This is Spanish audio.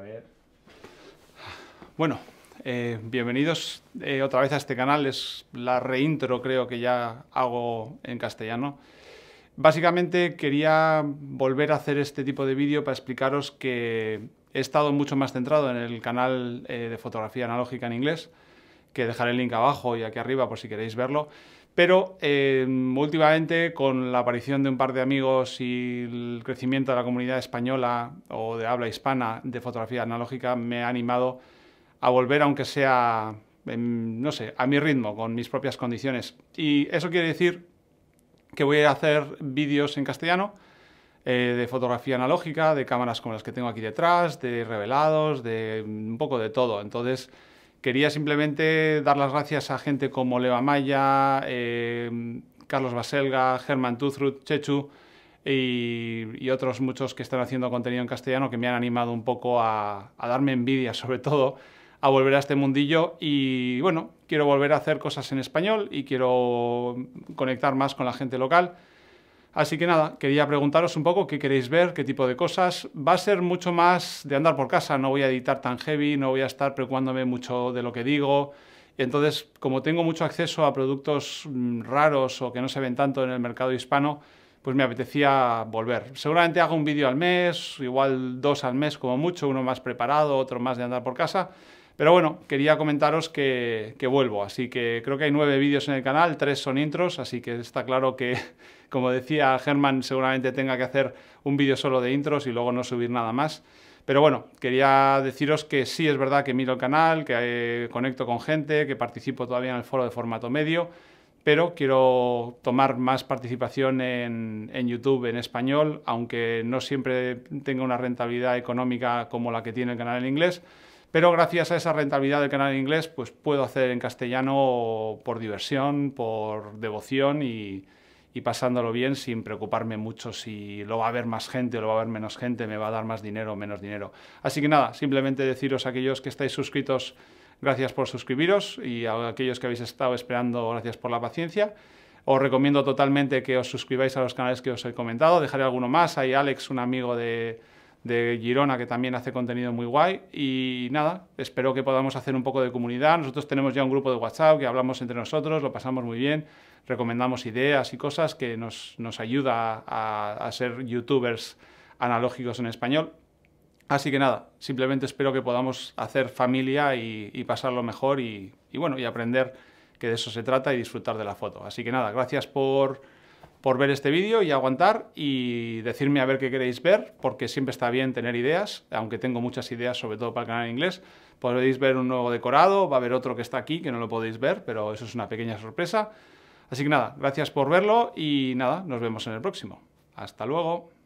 a ver. Bueno, eh, bienvenidos eh, otra vez a este canal. Es la reintro, creo que ya hago en castellano. Básicamente quería volver a hacer este tipo de vídeo para explicaros que he estado mucho más centrado en el canal eh, de fotografía analógica en inglés, que dejaré el link abajo y aquí arriba por si queréis verlo. Pero em, últimamente, con la aparición de un par de amigos y el crecimiento de la comunidad española o de habla hispana de fotografía analógica, me ha animado a volver, aunque sea, em, no sé, a mi ritmo, con mis propias condiciones. Y eso quiere decir que voy a hacer vídeos en castellano eh, de fotografía analógica, de cámaras como las que tengo aquí detrás, de revelados, de em, un poco de todo. Entonces, Quería simplemente dar las gracias a gente como Leva Maya, em, Carlos Baselga, Germán Tuzrut, Chechu y, otros muchos que están haciendo contenido en castellano que me han animado un poco a darme envidia, sobre todo, a volver a este mundillo y bueno, quiero volver a hacer cosas en español y quiero conectar más con la gente local. Así que nada, quería preguntaros un poco qué queréis ver, qué tipo de cosas. Va a ser mucho más de andar por casa, no voy a editar tan heavy, no voy a estar preocupándome mucho de lo que digo. Entonces, como tengo mucho acceso a productos mm, raros o que no se ven tanto en el mercado hispano, pues me apetecía volver. Seguramente hago un vídeo al mes, igual dos al mes como mucho, uno más preparado, otro más de andar por casa, pero bueno, quería comentaros que, vuelvo, así que creo que hay nueve vídeos en el canal, tres son intros, así que está claro que, como decía Germán, seguramente tenga que hacer un vídeo solo de intros y luego no subir nada más. Pero bueno, quería deciros que sí es verdad que miro el canal, que eh, conecto con gente, que participo todavía en el foro de formato medio, pero quiero tomar más participación en, YouTube en español, aunque no siempre tenga una rentabilidad económica como la que tiene el canal en inglés. Pero gracias a esa rentabilidad del canal en inglés, pues puedo hacer en castellano por diversión, por devoción y, pasándolo bien sin preocuparme mucho si lo va a haber más gente o lo va a ver menos gente, me va a dar más dinero o menos dinero. Así que nada, simplemente deciros a aquellos que estáis suscritos, gracias por suscribiros y a aquellos que habéis estado esperando, gracias por la paciencia. Os recomiendo totalmente que os suscribáis a los canales que os he comentado, dejaré alguno más, hay Alex, un amigo de de Girona, que también hace contenido muy guay. Y nada, espero que podamos hacer un poco de comunidad. Nosotros tenemos ya un grupo de WhatsApp que hablamos entre nosotros, lo pasamos muy bien, recomendamos ideas y cosas que nos, nos ayuda a, ser youtubers analógicos en español. Así que nada, simplemente espero que podamos hacer familia y, pasarlo mejor y, bueno, y aprender que de eso se trata y disfrutar de la foto. Así que nada, gracias por por ver este vídeo y aguantar y decirme a ver qué queréis ver, porque siempre está bien tener ideas, aunque tengo muchas ideas, sobre todo para el canal inglés. Podéis ver un nuevo decorado, va a haber otro que está aquí que no lo podéis ver, pero eso es una pequeña sorpresa. Así que nada, gracias por verlo y nada, nos vemos en el próximo. Hasta luego.